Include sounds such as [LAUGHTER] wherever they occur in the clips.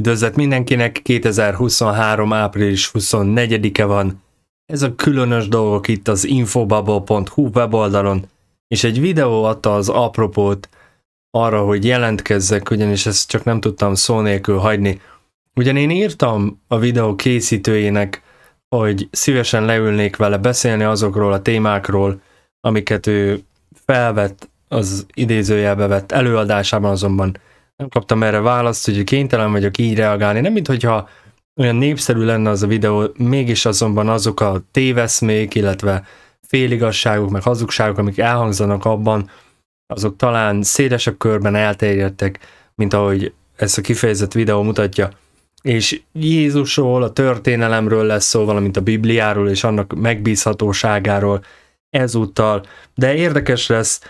Üdvözlet mindenkinek, 2023. április 24-e van. Ez a különös dolgok itt az infobubble.hu weboldalon, és egy videó adta az apropót arra, hogy jelentkezzek, ugyanis ezt csak nem tudtam szó nélkül hagyni. Ugyan én írtam a videó készítőjének, hogy szívesen leülnék vele beszélni azokról a témákról, amiket ő felvett az idézőjelbe vett előadásában azonban nem kaptam erre választ, hogy kénytelen vagyok így reagálni. Nem, mint hogyha olyan népszerű lenne az a videó, mégis azonban azok a téveszmék, illetve féligasságok, meg hazugságok, amik elhangzanak abban, azok talán szélesebb körben elterjedtek, mint ahogy ezt a kifejezett videó mutatja. És Jézusról, a történelemről lesz szó, valamint a Bibliáról és annak megbízhatóságáról ezúttal. De érdekes lesz,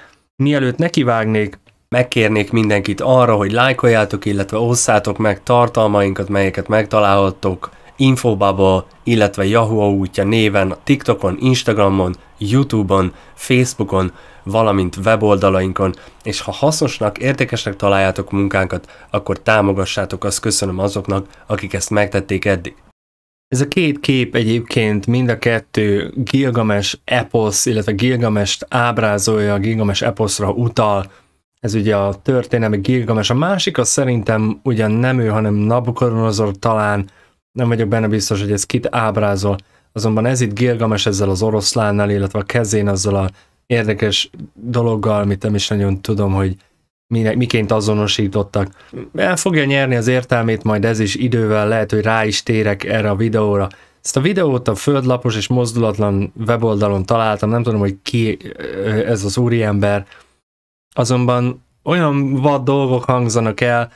mielőtt nekivágnék Megkérnék mindenkit arra, hogy lájkoljátok, illetve osszátok meg tartalmainkat, melyeket megtalálhattok Infobubble, illetve Yahoo útja néven TikTokon, Instagramon, Youtube-on, Facebookon, valamint weboldalainkon, és ha hasznosnak, értékesnek találjátok munkánkat, akkor támogassátok, azt köszönöm azoknak, akik ezt megtették eddig. Ez a két kép egyébként mind a kettő Gilgames eposz, illetve Gilgamest ábrázolja, Gilgames eposzra utal, ez ugye a történelmi Gilgames, A másik az szerintem ugyan nem ő, hanem Nabukodonozor talán, nem vagyok benne biztos, hogy ez kit ábrázol, azonban ez itt Gilgames ezzel az oroszlánnal, illetve a kezén azzal a érdekes dologgal, amit nem is nagyon tudom, hogy minek, miként azonosítottak. El fogja nyerni az értelmét, majd ez is idővel lehet, hogy rá is térek erre a videóra. Ezt a videót a földlapos és mozdulatlan weboldalon találtam, nem tudom, hogy ki ez az úriember, ember azonban olyan vad dolgok hangzanak el,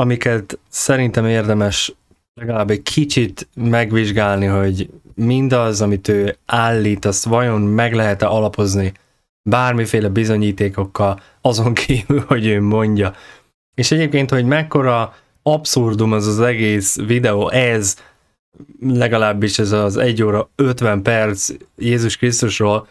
amiket szerintem érdemes legalább egy kicsit megvizsgálni, hogy mindaz, amit ő állít, azt vajon meg lehet-e alapozni bármiféle bizonyítékokkal, azon [LAUGHS] kívül, hogy ő mondja. És egyébként, hogy mekkora abszurdum az az egész videó, ez legalábbis ez az 1 óra 50 perc Jézus Krisztusról,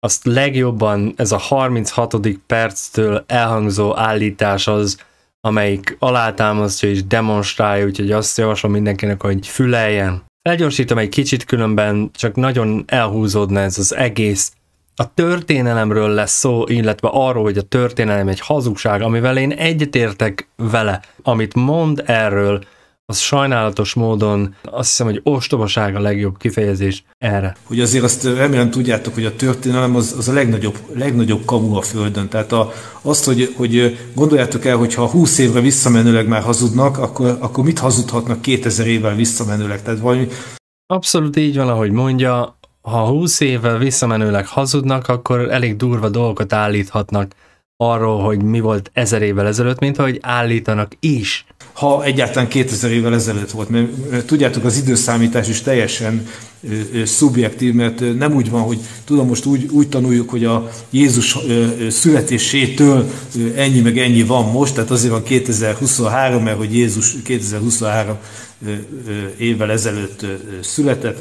azt legjobban ez a 36. perctől elhangzó állítás az, amelyik alátámasztja és demonstrálja, úgyhogy azt javaslom mindenkinek, hogy füleljen. Felgyorsítom egy kicsit, különben csak nagyon elhúzódna ez az egész. A történelemről lesz szó, illetve arról, hogy a történelem egy hazugság, amivel én egyetértek vele. Amit mond erről, az sajnálatos módon azt hiszem, hogy ostobaság a legjobb kifejezés erre. Hogy azért azt remélem tudjátok, hogy a történelem az, az a legnagyobb, legnagyobb kamu a Földön. Tehát a, azt, hogy, hogy gondoljátok el, hogy ha 20 évre visszamenőleg már hazudnak, akkor, akkor mit hazudhatnak 2000 évvel visszamenőleg? Tehát valami... Abszolút így van, ahogy mondja, ha 20 évvel visszamenőleg hazudnak, akkor elég durva dolgokat állíthatnak arról, hogy mi volt ezer évvel ezelőtt, mint ahogy állítanak is ha egyáltalán 2000 évvel ezelőtt volt, mert tudjátok, az időszámítás is teljesen szubjektív, mert nem úgy van, hogy tudom, most úgy, úgy tanuljuk, hogy a Jézus születésétől ennyi meg ennyi van most, tehát azért van 2023, mert hogy Jézus 2023 évvel ezelőtt született,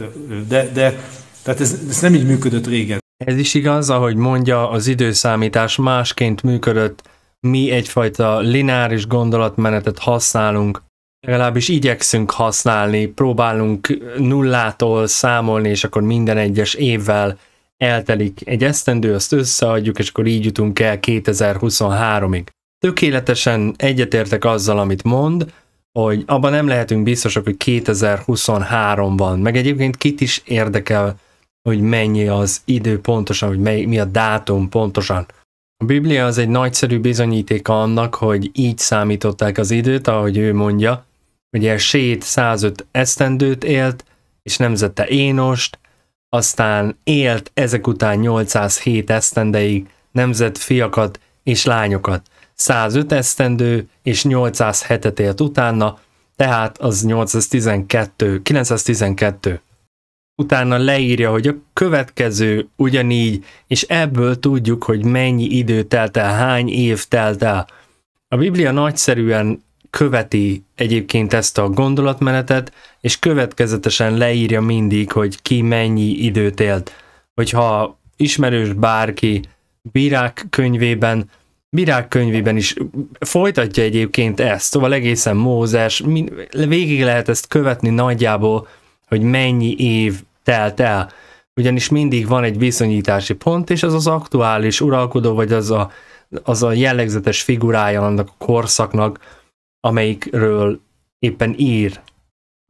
de, de tehát ez, ez nem így működött régen. Ez is igaz, ahogy mondja, az időszámítás másként működött mi egyfajta lineáris gondolatmenetet használunk, legalábbis igyekszünk használni, próbálunk nullától számolni, és akkor minden egyes évvel eltelik egy esztendő, azt összeadjuk, és akkor így jutunk el 2023-ig. Tökéletesen egyetértek azzal, amit mond, hogy abban nem lehetünk biztosak, hogy 2023 van. meg egyébként kit is érdekel, hogy mennyi az idő pontosan, hogy mely, mi a dátum pontosan. A Biblia az egy nagyszerű bizonyítéka annak, hogy így számították az időt, ahogy ő mondja, hogy Sét 105 esztendőt élt, és nemzette Énost, aztán élt ezek után 807 esztendeig, nemzett fiakat és lányokat. 105 esztendő és 807-et élt utána, tehát az 812, 912 utána leírja, hogy a következő ugyanígy, és ebből tudjuk, hogy mennyi idő telt el, hány év telt el. A Biblia nagyszerűen követi egyébként ezt a gondolatmenetet, és következetesen leírja mindig, hogy ki mennyi időt élt. Hogyha ismerős bárki Bírák könyvében, Bírák könyvében is folytatja egyébként ezt, szóval egészen Mózes, végig lehet ezt követni nagyjából, hogy mennyi év telt el. Ugyanis mindig van egy viszonyítási pont, és az az aktuális uralkodó, vagy az a, az a jellegzetes figurája annak a korszaknak, amelyikről éppen ír.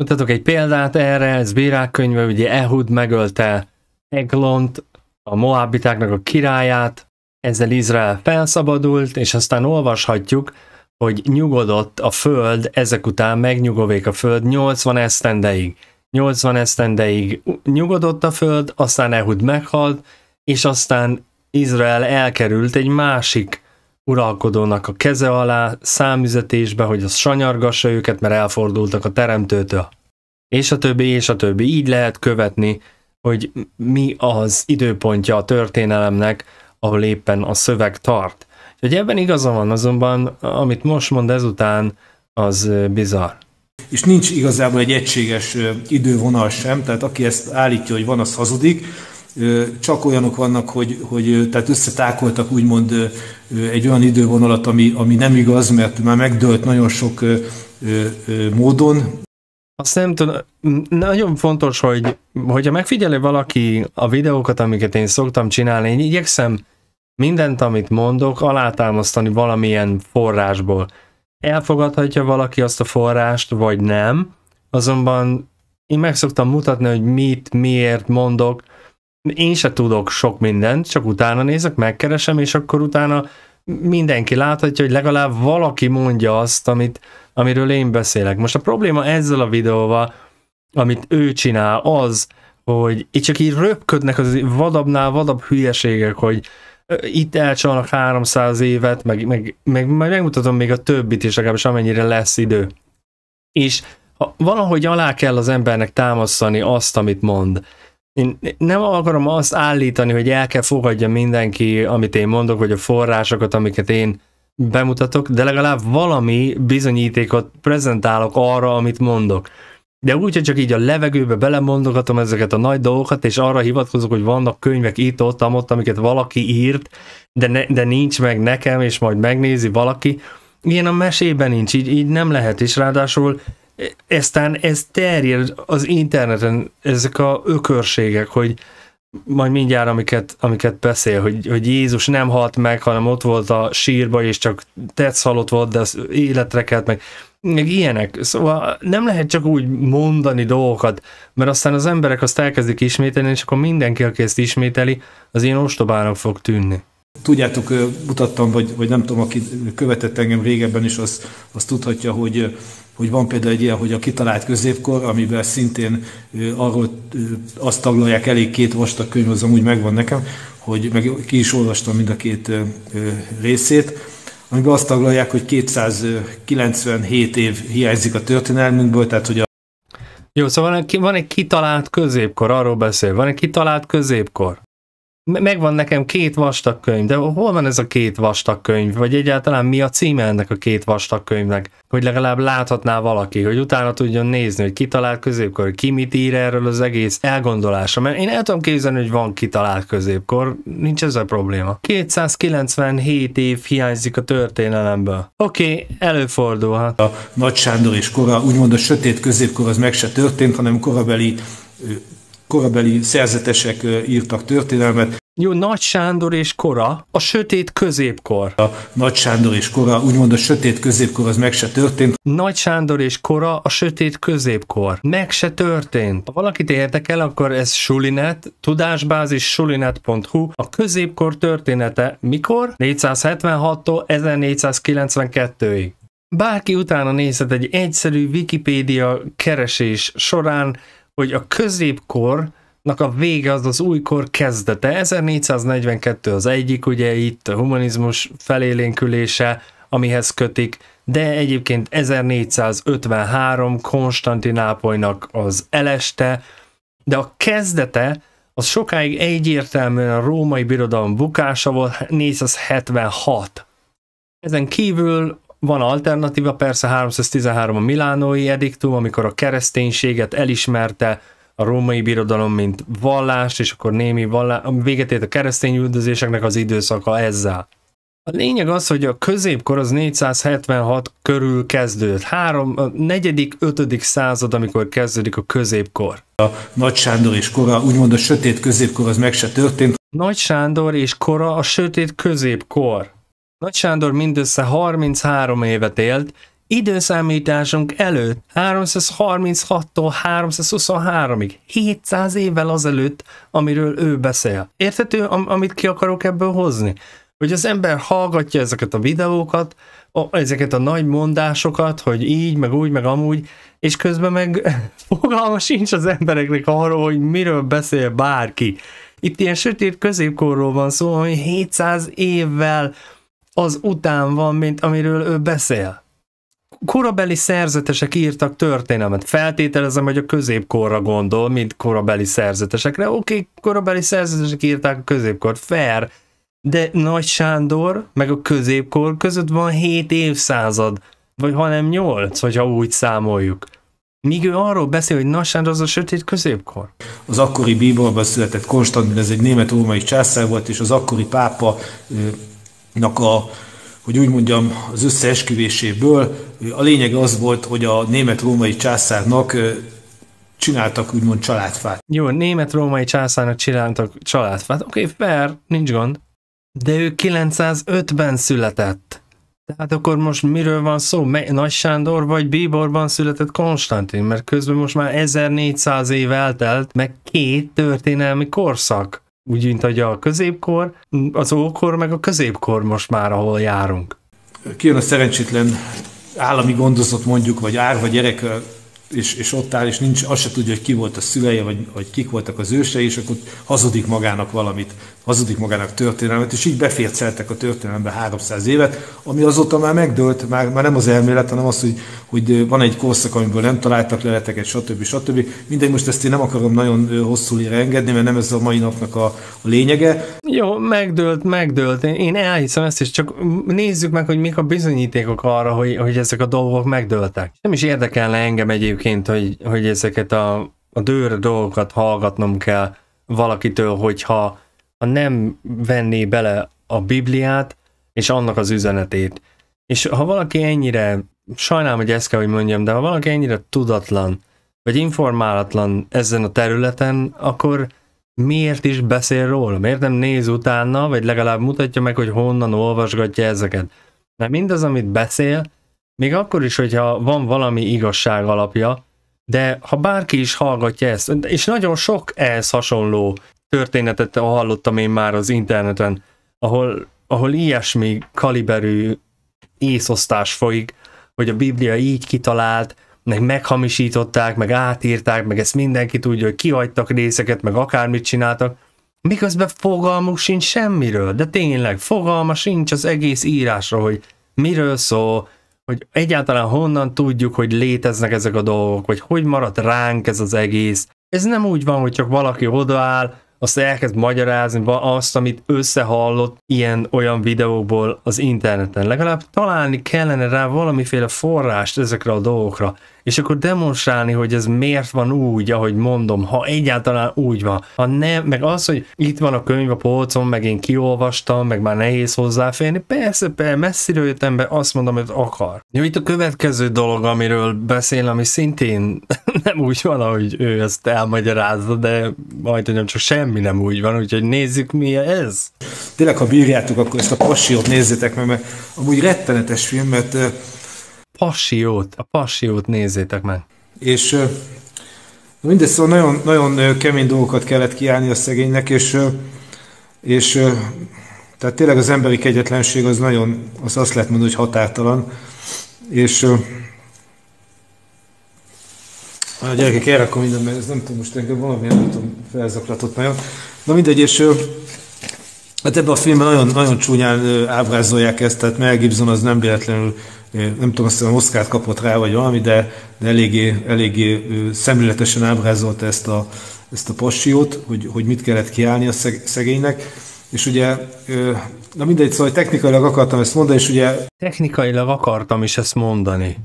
Mutatok egy példát erre, ez bírák könyve, ugye Ehud megölte Eglont, a Moabitáknak a királyát, ezzel Izrael felszabadult, és aztán olvashatjuk, hogy nyugodott a föld, ezek után megnyugovék a föld 80 esztendeig. 80 esztendeig nyugodott a föld, aztán Ehud meghalt, és aztán Izrael elkerült egy másik uralkodónak a keze alá, számüzetésbe, hogy az sanyargassa őket, mert elfordultak a teremtőtől. És a többi, és a többi. Így lehet követni, hogy mi az időpontja a történelemnek, ahol éppen a szöveg tart. hogy ebben igaza van, azonban amit most mond ezután, az bizarr és nincs igazából egy egységes idővonal sem, tehát aki ezt állítja, hogy van, az hazudik. Csak olyanok vannak, hogy, hogy tehát összetákoltak úgymond egy olyan idővonalat, ami, ami nem igaz, mert már megdőlt nagyon sok módon, azt nem tudom, nagyon fontos, hogy hogyha megfigyeli valaki a videókat, amiket én szoktam csinálni, én igyekszem mindent, amit mondok, alátámasztani valamilyen forrásból elfogadhatja valaki azt a forrást, vagy nem, azonban én meg szoktam mutatni, hogy mit, miért mondok, én se tudok sok mindent, csak utána nézek, megkeresem, és akkor utána mindenki láthatja, hogy legalább valaki mondja azt, amit, amiről én beszélek. Most a probléma ezzel a videóval, amit ő csinál, az, hogy itt csak így röpködnek az vadabbnál vadabb hülyeségek, hogy itt elcsalnak 300 évet, meg, meg, meg meg megmutatom még a többit is, legalábbis amennyire lesz idő. És ha valahogy alá kell az embernek támasztani azt, amit mond. Én nem akarom azt állítani, hogy el kell fogadja mindenki, amit én mondok, vagy a forrásokat, amiket én bemutatok, de legalább valami bizonyítékot prezentálok arra, amit mondok de úgy, hogy csak így a levegőbe belemondogatom ezeket a nagy dolgokat, és arra hivatkozok, hogy vannak könyvek itt, ott, ott, amiket valaki írt, de, ne, de nincs meg nekem, és majd megnézi valaki. Ilyen a mesében nincs, így, így nem lehet, is. ráadásul e, eztán ez terjed az interneten, ezek a ökörségek, hogy majd mindjárt, amiket, amiket beszél, hogy, hogy Jézus nem halt meg, hanem ott volt a sírba, és csak tetsz halott volt, de az életre kelt meg meg ilyenek. Szóval nem lehet csak úgy mondani dolgokat, mert aztán az emberek azt elkezdik ismételni, és akkor mindenki, aki ezt ismételi, az ilyen ostobának fog tűnni. Tudjátok, mutattam, vagy, vagy nem tudom, aki követett engem régebben is, az, az tudhatja, hogy hogy van például egy ilyen, hogy a kitalált középkor, amiben szintén arról azt taglalják elég két vastag könyv, az amúgy megvan nekem, hogy meg ki is olvastam mind a két részét, amíg azt taglalják, hogy 297 év hiányzik a történelmünkből, tehát hogy a jó, szóval van egy kitalált középkor, arról beszél, van egy kitalált középkor megvan nekem két vastag könyv, de hol van ez a két vastag könyv, vagy egyáltalán mi a címe ennek a két vastag könyvnek, hogy legalább láthatná valaki, hogy utána tudjon nézni, hogy kitalált középkor, ki mit ír erről az egész elgondolása, mert én el tudom képzelni, hogy van kitalált középkor, nincs ez a probléma. 297 év hiányzik a történelemből. Oké, okay, előfordulhat. A Nagy Sándor és kora, úgymond a sötét középkor az meg se történt, hanem korabeli korabeli szerzetesek írtak történelmet. Jó, Nagy Sándor és kora, a sötét középkor. A Nagy Sándor és kora, úgymond a sötét középkor az meg se történt. Nagy Sándor és kora, a sötét középkor. Meg se történt. Ha valakit érdekel, akkor ez Sulinet, tudásbázis sulinet.hu, a középkor története mikor? 476-tól 1492-ig. Bárki utána nézhet egy egyszerű Wikipédia keresés során, hogy a középkor a vége az az újkor kezdete. 1442 az egyik, ugye itt a humanizmus felélénkülése, amihez kötik, de egyébként 1453 Konstantinápolynak az eleste, de a kezdete az sokáig egyértelműen a római birodalom bukása volt, 476. Ezen kívül van alternatíva persze 313 a Milánói ediktum, amikor a kereszténységet elismerte a római birodalom, mint vallást, és akkor némi vallás, véget ért a keresztény üldözéseknek az időszaka ezzel. A lényeg az, hogy a középkor az 476 körül kezdődött. Három, a negyedik, ötödik század, amikor kezdődik a középkor. A Nagy Sándor és kora, úgymond a sötét középkor az meg se történt. Nagy Sándor és kora a sötét középkor. Nagy Sándor mindössze 33 évet élt, időszámításunk előtt 336-tól 323-ig, 700 évvel azelőtt, amiről ő beszél. Érthető, am amit ki akarok ebből hozni? Hogy az ember hallgatja ezeket a videókat, a, ezeket a nagy mondásokat, hogy így, meg úgy, meg amúgy, és közben meg [LAUGHS] fogalma sincs az embereknek arról, hogy miről beszél bárki. Itt ilyen sötét középkorról van szó, ami 700 évvel az után van, mint amiről ő beszél. Korabeli szerzetesek írtak történelmet. Feltételezem, hogy a középkorra gondol, mint korabeli szerzetesekre. Oké, okay, korabeli szerzetesek írták a középkort, fair. De Nagy Sándor meg a középkor között van 7 évszázad, vagy hanem 8, hogyha úgy számoljuk. Míg ő arról beszél, hogy Sándor az a sötét középkor. Az akkori bíborban született Konstantin, ez egy német-római császár volt, és az akkori pápa a, hogy úgy mondjam, az összeesküvéséből. A lényeg az volt, hogy a német-római császárnak csináltak úgymond családfát. Jó, német-római császárnak csináltak családfát. Oké, okay, fair, nincs gond. De ő 905-ben született. Tehát akkor most miről van szó? Nagy Sándor vagy Bíborban született Konstantin? Mert közben most már 1400 év eltelt, meg két történelmi korszak úgy, mint hogy a középkor, az ókor, meg a középkor most már, ahol járunk. Kijön a szerencsétlen állami gondozott mondjuk, vagy árva gyerek, és, és ott áll, és nincs, azt se tudja, hogy ki volt a szüleje, vagy, vagy kik voltak az ősei, és akkor hazudik magának valamit hazudik magának történelmet, és így beférceltek a történelembe 300 évet, ami azóta már megdőlt, már, már nem az elmélet, hanem az, hogy, hogy van egy korszak, amiből nem találtak leleteket, stb. stb. Mindegy, most ezt én nem akarom nagyon hosszú lére engedni, mert nem ez a mai napnak a, a lényege. Jó, megdőlt, megdőlt. Én elhiszem ezt és csak nézzük meg, hogy mik a bizonyítékok arra, hogy, hogy ezek a dolgok megdőltek. Nem is érdekelne engem egyébként, hogy, hogy ezeket a, a dőr dolgokat hallgatnom kell valakitől, hogyha ha nem venné bele a Bibliát és annak az üzenetét. És ha valaki ennyire, sajnálom, hogy ezt kell, hogy mondjam, de ha valaki ennyire tudatlan, vagy informálatlan ezen a területen, akkor miért is beszél róla? Miért nem néz utána, vagy legalább mutatja meg, hogy honnan olvasgatja ezeket? Mert mindaz, amit beszél, még akkor is, hogyha van valami igazság alapja, de ha bárki is hallgatja ezt, és nagyon sok ehhez hasonló történetet hallottam én már az interneten, ahol, ahol ilyesmi kaliberű észosztás folyik, hogy a Biblia így kitalált, meg meghamisították, meg átírták, meg ezt mindenki tudja, hogy kihagytak részeket, meg akármit csináltak, miközben fogalmuk sincs semmiről, de tényleg fogalma sincs az egész írásra, hogy miről szól, hogy egyáltalán honnan tudjuk, hogy léteznek ezek a dolgok, vagy hogy marad ránk ez az egész. Ez nem úgy van, hogy csak valaki odaáll, azt elkezd magyarázni azt, amit összehallott ilyen-olyan videókból az interneten. Legalább találni kellene rá valamiféle forrást ezekre a dolgokra és akkor demonstrálni, hogy ez miért van úgy, ahogy mondom, ha egyáltalán úgy van. Ha nem, meg az, hogy itt van a könyv a polcon, meg én kiolvastam, meg már nehéz hozzáférni, persze, persze, messziről jött ember, azt mondom, hogy akar. Jó, itt a következő dolog, amiről beszél, ami szintén [LAUGHS] nem úgy van, ahogy ő ezt elmagyarázza, de majd mondjam, csak semmi nem úgy van, úgyhogy nézzük mi ez. Tényleg, ha bírjátok, akkor ezt a pasiót nézzétek meg, mert amúgy rettenetes film, mert Pasiót, a pasiót nézzétek meg. És mindez szóval nagyon, nagyon kemény dolgokat kellett kiállni a szegénynek, és, és tehát tényleg az emberi kegyetlenség az nagyon, az azt lehet mondani, hogy határtalan. És a gyerekek erre akkor minden, mert ez nem tudom, most engem valami, nem tudom, felzaklatott nagyon. Na mindegy, és hát ebben a filmben nagyon, nagyon csúnyán ábrázolják ezt, tehát Mel Gibson az nem véletlenül nem tudom, azt hiszem Oszkárt kapott rá, vagy valami, de, de eléggé, eléggé szemléletesen ábrázolta ezt a, ezt a passiót, hogy, hogy mit kellett kiállni a szegénynek. És ugye Na mindegy, szóval technikailag akartam ezt mondani, és ugye... Technikailag akartam is ezt mondani.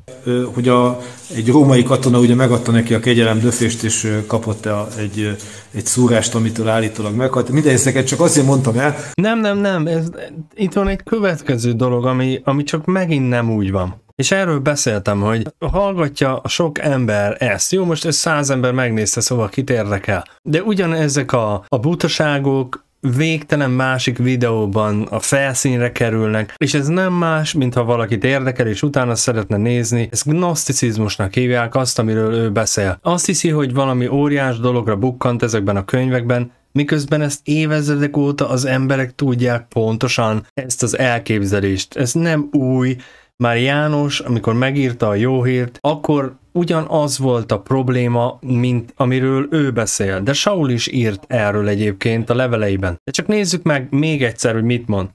Hogy a, egy római katona ugye megadta neki a kegyelem döfést, és kapott -e egy, egy szúrást, amitől állítólag meghalt. Mindegy, ezeket csak azért mondtam el. Nem, nem, nem. Ez, itt van egy következő dolog, ami, ami csak megint nem úgy van. És erről beszéltem, hogy hallgatja sok ember ezt. Jó, most ez száz ember megnézte, szóval kit érdekel. De ugyanezek a, a butaságok, végtelen másik videóban a felszínre kerülnek, és ez nem más, mint ha valakit érdekel és utána szeretne nézni, ezt gnoszticizmusnak hívják azt, amiről ő beszél. Azt hiszi, hogy valami óriás dologra bukkant ezekben a könyvekben, miközben ezt évezredek óta az emberek tudják pontosan ezt az elképzelést. Ez nem új, már János, amikor megírta a jó hírt, akkor ugyanaz volt a probléma, mint amiről ő beszél, de Saul is írt erről egyébként a leveleiben. De csak nézzük meg még egyszer, hogy mit mond.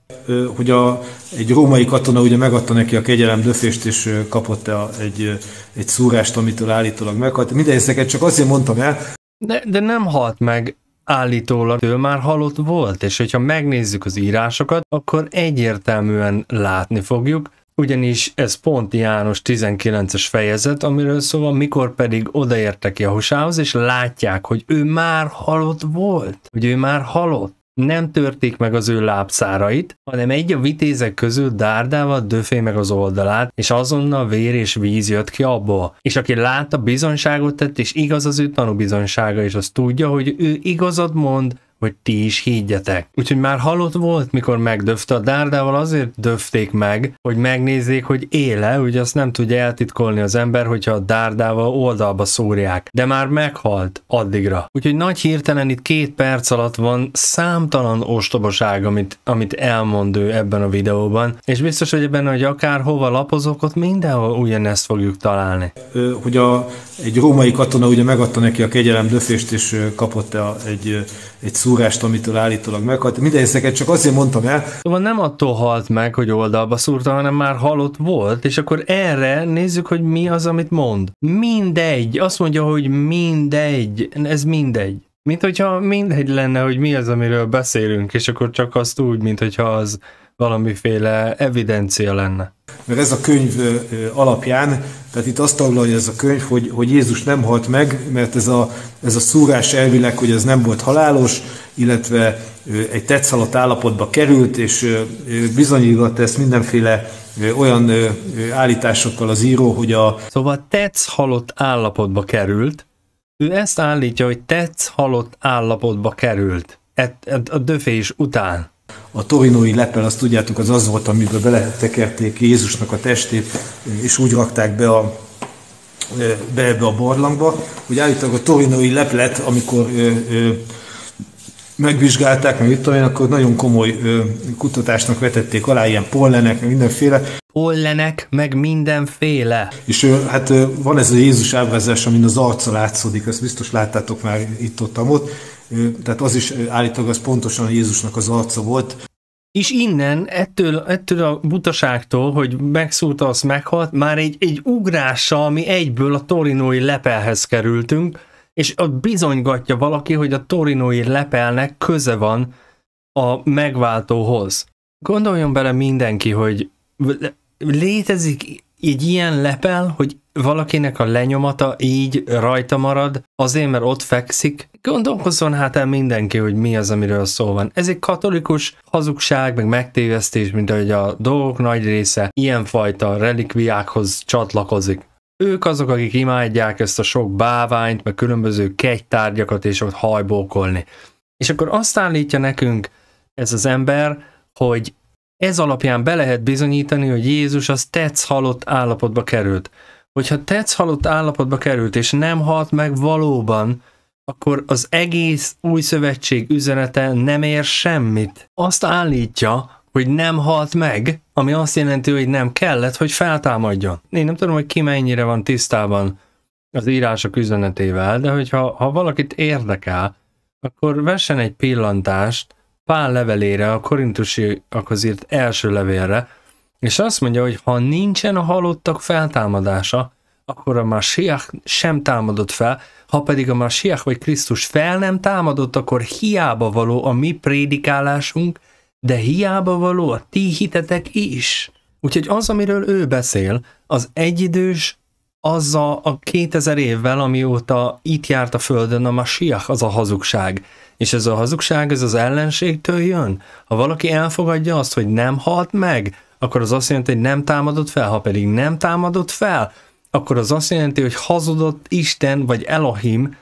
Hogy a, egy római katona ugye megadta neki a kegyelem döfést, és kapott egy, egy szúrást, amitől állítólag meghalt. Minden ezeket csak azért mondtam el. De, de nem halt meg, állítólag ő már halott volt, és hogyha megnézzük az írásokat, akkor egyértelműen látni fogjuk, ugyanis ez pont János 19-es fejezet, amiről szó van. mikor pedig odaértek Jahusához, és látják, hogy ő már halott volt, hogy ő már halott. Nem törték meg az ő lábszárait, hanem egy a vitézek közül dárdával döfé meg az oldalát, és azonnal vér és víz jött ki abból. És aki látta, bizonságot tett, és igaz az ő tanúbizonsága, és azt tudja, hogy ő igazat mond, hogy ti is higgyetek. Úgyhogy már halott volt, mikor megdöfte a dárdával, azért döfték meg, hogy megnézzék, hogy éle, ugye azt nem tudja eltitkolni az ember, hogyha a dárdával oldalba szúrják. de már meghalt addigra. Úgyhogy nagy hirtelen itt két perc alatt van számtalan ostobaság, amit, amit elmond ő ebben a videóban, és biztos, hogy ebben, hogy akár hova lapozok, ott mindenhol ugyanezt fogjuk találni. Hogy a, egy római katona ugye megadta neki a kegyelem döfést, és kapott egy egy szúrást, amitől állítólag meghalt. Minden ezeket csak azért mondtam el. Szóval nem attól halt meg, hogy oldalba szúrta, hanem már halott volt, és akkor erre nézzük, hogy mi az, amit mond. Mindegy. Azt mondja, hogy mindegy. Ez mindegy. Mint hogyha mindegy lenne, hogy mi az, amiről beszélünk, és akkor csak azt úgy, mint hogyha az valamiféle evidencia lenne. Mert ez a könyv alapján, tehát itt azt taglalja ez a könyv, hogy, hogy Jézus nem halt meg, mert ez a, ez a szúrás elvileg, hogy ez nem volt halálos, illetve egy tetszalat állapotba került, és bizonyított ezt mindenféle olyan állításokkal az író, hogy a... Szóval tetsz halott állapotba került, ő ezt állítja, hogy tetsz halott állapotba került. Et, et, a döfés után. A torinói lepel, azt tudjátok, az az volt, amiben beletekerték Jézusnak a testét, és úgy rakták be a be ebbe a barlangba, hogy állítólag a torinói leplet, amikor ö, ö, megvizsgálták, meg itt akkor nagyon komoly ö, kutatásnak vetették alá, ilyen pollenek, mindenféle pollenek, meg mindenféle. És hát van ez a Jézus ábrázás, amin az arca látszódik, ezt biztos láttátok már itt-ott, ott. Tehát az is állítólag az pontosan Jézusnak az arca volt. És innen, ettől, ettől a butaságtól, hogy megszúrta, azt meghalt, már egy, egy ugrása, ami egyből a torinói lepelhez kerültünk, és ott bizonygatja valaki, hogy a torinói lepelnek köze van a megváltóhoz. Gondoljon bele mindenki, hogy létezik egy ilyen lepel, hogy valakinek a lenyomata így rajta marad, azért, mert ott fekszik. Gondolkozzon hát el mindenki, hogy mi az, amiről szó van. Ez egy katolikus hazugság, meg megtévesztés, mint ahogy a dolgok nagy része ilyenfajta relikviákhoz csatlakozik. Ők azok, akik imádják ezt a sok báványt, meg különböző kegytárgyakat és ott hajbókolni. És akkor azt állítja nekünk ez az ember, hogy ez alapján be lehet bizonyítani, hogy Jézus az tetsz halott állapotba került. Hogyha tetsz halott állapotba került, és nem halt meg valóban, akkor az egész új szövetség üzenete nem ér semmit. Azt állítja, hogy nem halt meg, ami azt jelenti, hogy nem kellett, hogy feltámadjon. Én nem tudom, hogy ki mennyire van tisztában az írások üzenetével, de hogyha ha valakit érdekel, akkor vessen egy pillantást Pál levelére, a korintusiakhoz írt első levélre, és azt mondja, hogy ha nincsen a halottak feltámadása, akkor a Masiach sem támadott fel, ha pedig a Masiach vagy Krisztus fel nem támadott, akkor hiába való a mi prédikálásunk, de hiába való a ti hitetek is. Úgyhogy az, amiről ő beszél, az egyidős azzal a 2000 évvel, amióta itt járt a Földön a Masiach, az a hazugság. És ez a hazugság, ez az ellenségtől jön? Ha valaki elfogadja azt, hogy nem halt meg, akkor az azt jelenti, hogy nem támadott fel, ha pedig nem támadott fel, akkor az azt jelenti, hogy hazudott Isten vagy Elohim,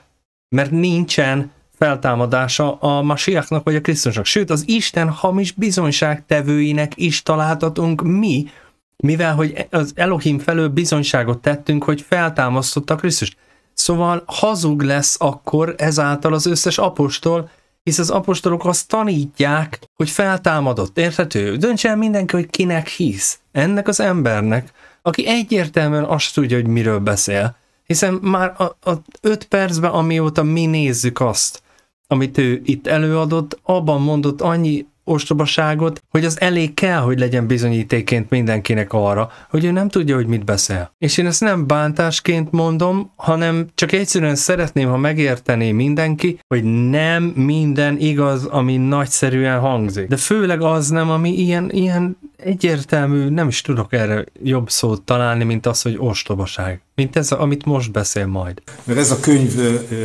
mert nincsen feltámadása a masiaknak vagy a Krisztusnak. Sőt, az Isten hamis bizonyságtevőinek is találtatunk mi, mivel hogy az Elohim felől bizonyságot tettünk, hogy feltámasztotta Krisztust. Szóval hazug lesz akkor ezáltal az összes apostol, hisz az apostolok azt tanítják, hogy feltámadott, érthető? Döntse el mindenki, hogy kinek hisz. Ennek az embernek, aki egyértelműen azt tudja, hogy miről beszél. Hiszen már a, a öt percben, amióta mi nézzük azt, amit ő itt előadott, abban mondott annyi ostobaságot, hogy az elég kell, hogy legyen bizonyítéként mindenkinek arra, hogy ő nem tudja, hogy mit beszél. És én ezt nem bántásként mondom, hanem csak egyszerűen szeretném, ha megértené mindenki, hogy nem minden igaz, ami nagyszerűen hangzik. De főleg az nem, ami ilyen, ilyen egyértelmű, nem is tudok erre jobb szót találni, mint az, hogy ostobaság. Mint ez, amit most beszél majd. Mert ez a könyv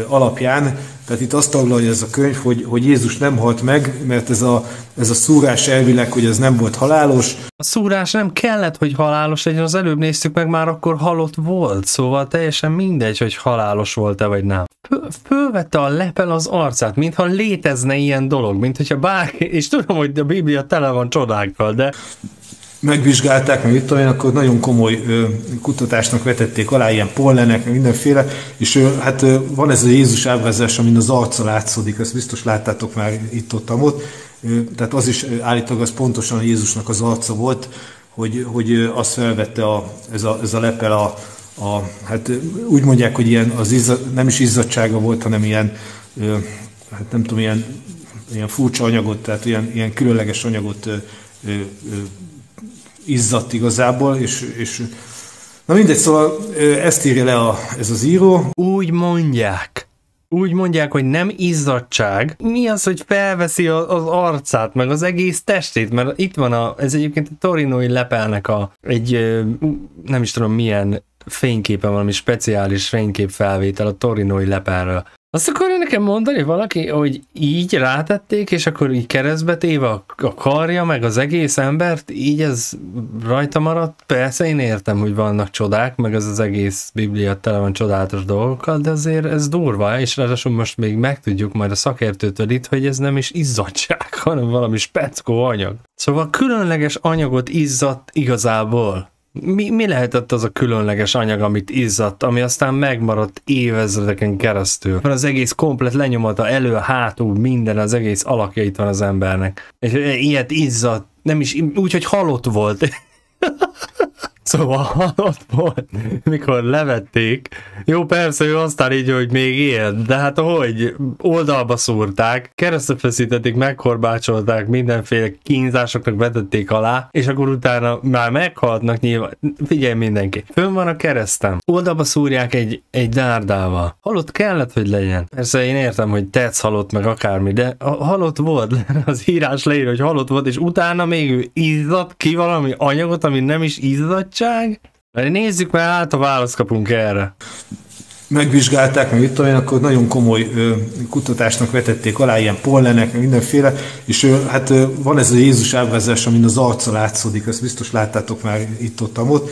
alapján, tehát itt azt taglalja ez a könyv, hogy, hogy Jézus nem halt meg, mert ez a, ez a szúrás elvileg, hogy ez nem volt halálos. A szúrás nem kellett, hogy halálos legyen, az előbb néztük meg, már akkor halott volt, szóval teljesen mindegy, hogy halálos volt-e vagy nem. Fölvette a lepel az arcát, mintha létezne ilyen dolog, mint hogyha bárki, és tudom, hogy a Biblia tele van csodákkal, de megvizsgálták, meg itt tudom én, akkor nagyon komoly ö, kutatásnak vetették alá, ilyen pollenek, meg mindenféle, és ö, hát ö, van ez a Jézus ábrázás, amin az arca látszódik, ezt biztos láttátok már itt ott, ott tehát az is állítólag az pontosan Jézusnak az arca volt, hogy, hogy azt felvette a, ez, a, ez a lepel a, a, hát úgy mondják, hogy ilyen az izza, nem is izzadsága volt, hanem ilyen, hát nem tudom, ilyen, ilyen furcsa anyagot, tehát ilyen, ilyen különleges anyagot izzadt igazából, és, és na mindegy, szóval ezt írja le a, ez az író. Úgy mondják, úgy mondják, hogy nem izzadság. Mi az, hogy felveszi a, az arcát, meg az egész testét, mert itt van a, ez egyébként a torinói lepelnek a, egy nem is tudom milyen fényképen, valami speciális fényképfelvétel a torinói lepelről. Azt akarja nekem mondani valaki, hogy így rátették, és akkor így keresztbe téve a, karja, meg az egész embert, így ez rajta maradt? Persze én értem, hogy vannak csodák, meg ez az egész Biblia tele van csodálatos dolgokkal, de azért ez durva, és ráadásul most még megtudjuk majd a szakértőtől itt, hogy ez nem is izzadság, [LAUGHS] hanem valami speckó anyag. Szóval különleges anyagot izzadt igazából mi, mi lehetett az a különleges anyag, amit izzadt, ami aztán megmaradt évezredeken keresztül? Mert az egész komplet lenyomata, elő, hátul, minden, az egész alakja itt van az embernek. És e, ilyet izzadt, nem is, úgyhogy halott volt. Szóval ott volt, mikor levették. Jó, persze, ő aztán így, hogy még él, de hát ahogy oldalba szúrták, keresztbe feszítették, megkorbácsolták, mindenféle kínzásoknak vetették alá, és akkor utána már meghaltnak nyilván. Figyelj mindenki, fönn van a keresztem, oldalba szúrják egy, egy dárdával. Halott kellett, hogy legyen. Persze én értem, hogy tetsz halott meg akármi, de a halott volt, [LAUGHS] az írás leír, hogy halott volt, és utána még ő izzadt ki valami anyagot, ami nem is izzadt szabadság. Mert nézzük mert át, a választ kapunk erre. Megvizsgálták, meg itt olyan, akkor nagyon komoly ö, kutatásnak vetették alá, ilyen pollenek, meg mindenféle, és ö, hát ö, van ez a Jézus ábrázás, amin az arca látszódik, ezt biztos láttátok már itt-ott, ott,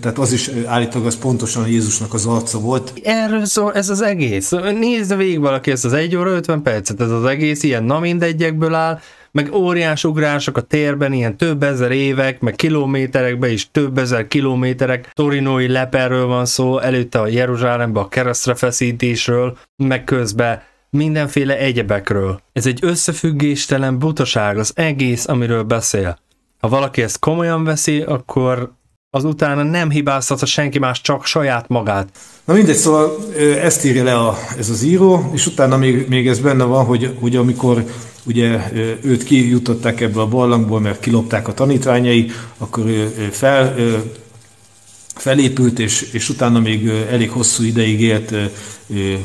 tehát az is állítólag az pontosan Jézusnak az arca volt. Erről szól ez az egész. Nézd végig valaki ezt az 1 óra 50 percet, ez az egész ilyen na mindegyekből áll, meg óriás ugrások a térben, ilyen több ezer évek, meg kilométerekbe is több ezer kilométerek, torinói leperről van szó, előtte a Jeruzsálembe a keresztre feszítésről, meg közben mindenféle egyebekről. Ez egy összefüggéstelen butaság az egész, amiről beszél. Ha valaki ezt komolyan veszi, akkor az utána nem a senki más, csak saját magát. Na mindegy, szóval ezt írja le a, ez az író, és utána még, még ez benne van, hogy, hogy amikor ugye őt kijutották ebbe a barlangból, mert kilopták a tanítványai, akkor ő fel, felépült, és, és utána még elég hosszú ideig élt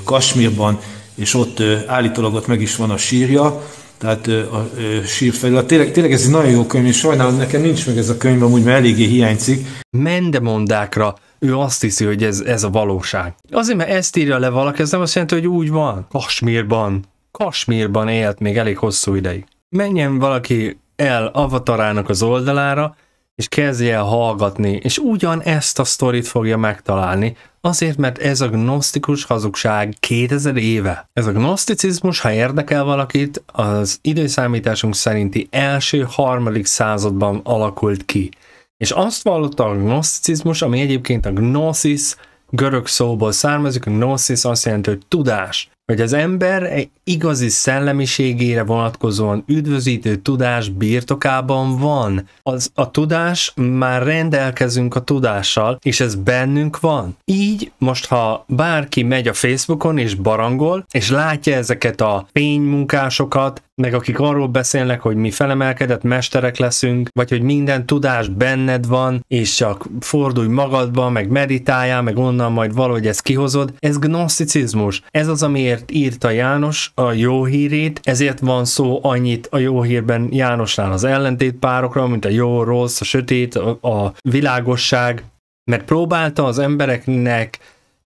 Kasmírban, és ott állítólag ott meg is van a sírja, tehát a sírfelület. Tényleg, tényleg ez egy nagyon jó könyv, és sajnálom, nekem nincs meg ez a könyv, amúgy már eléggé hiányzik. Mendemondákra ő azt hiszi, hogy ez, ez a valóság. Azért, mert ezt írja le valaki, ez nem azt jelenti, hogy úgy van. Kasmírban Kasmírban élt még elég hosszú ideig. Menjen valaki el avatarának az oldalára, és kezdje el hallgatni, és ugyan ezt a sztorit fogja megtalálni, azért, mert ez a gnosztikus hazugság 2000 éve. Ez a gnoszticizmus, ha érdekel valakit, az időszámításunk szerinti első harmadik században alakult ki. És azt vallotta a gnoszticizmus, ami egyébként a gnosis görög szóból származik, a gnosis azt jelenti, hogy tudás hogy az ember egy igazi szellemiségére vonatkozóan üdvözítő tudás birtokában van. Az a tudás, már rendelkezünk a tudással, és ez bennünk van. Így most, ha bárki megy a Facebookon és barangol, és látja ezeket a fénymunkásokat, meg akik arról beszélnek, hogy mi felemelkedett mesterek leszünk, vagy hogy minden tudás benned van, és csak fordulj magadba, meg meditáljál, meg onnan majd valahogy ezt kihozod, ez gnoszticizmus. Ez az, amiért írta János a jó hírét, ezért van szó annyit a jó hírben Jánosnál az ellentét párokra, mint a jó, rossz, a sötét, a világosság, mert próbálta az embereknek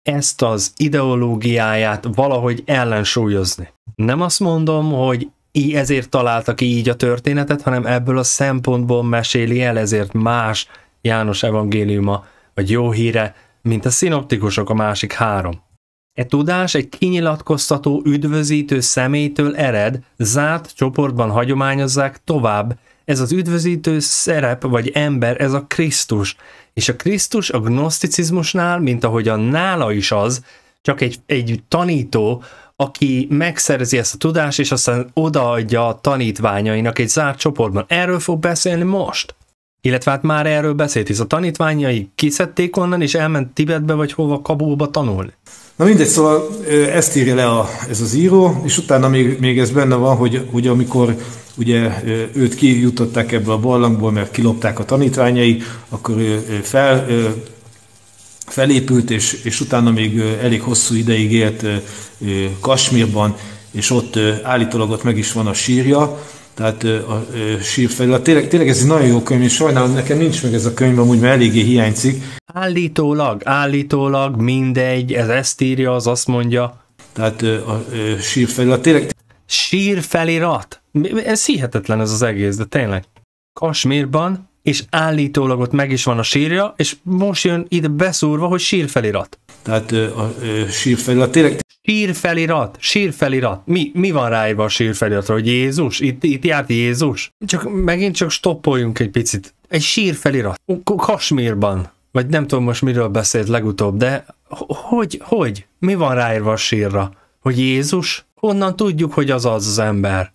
ezt az ideológiáját valahogy ellensúlyozni. Nem azt mondom, hogy így ezért találta ki így a történetet, hanem ebből a szempontból meséli el, ezért más János evangéliuma, vagy jó híre, mint a szinoptikusok a másik három. E tudás egy kinyilatkoztató, üdvözítő személytől ered, zárt csoportban hagyományozzák tovább. Ez az üdvözítő szerep vagy ember, ez a Krisztus. És a Krisztus a gnoszticizmusnál, mint ahogy a nála is az, csak egy, egy tanító, aki megszerzi ezt a tudást, és aztán odaadja a tanítványainak egy zárt csoportban. Erről fog beszélni most. Illetve hát már erről beszélt, hisz a tanítványai kiszedték onnan, és elment Tibetbe, vagy hova, Kabulba tanulni. Na mindegy, szóval ezt írja le a, ez az író, és utána még, még ez benne van, hogy, hogy amikor ugye őt kijutották ebbe a barlangból, mert kilopták a tanítványai, akkor ő fel felépült, és, és utána még elég hosszú ideig élt Kasmírban, és ott állítólag ott meg is van a sírja, tehát a sírfelirat. Hát tényleg, tényleg ez egy nagyon jó könyv, és sajnálom, nekem nincs meg ez a könyv, amúgy már eléggé hiányzik. Állítólag, állítólag, mindegy, ez ezt írja, az azt mondja. Tehát a, a sírfelirat, hát tényleg... Sírfelirat? Ez hihetetlen ez az egész, de tényleg. Kasmírban és állítólag ott meg is van a sírja, és most jön ide beszúrva, hogy sírfelirat. Tehát a sírfelirat tényleg... Sírfelirat, sírfelirat. Mi, mi van ráírva a sírfeliratra, hogy Jézus? Itt, itt járt Jézus? Csak megint csak stoppoljunk egy picit. Egy sírfelirat. Kasmírban. Vagy nem tudom most miről beszélt legutóbb, de hogy, hogy? Mi van ráírva a sírra? Hogy Jézus? Honnan tudjuk, hogy az az az ember?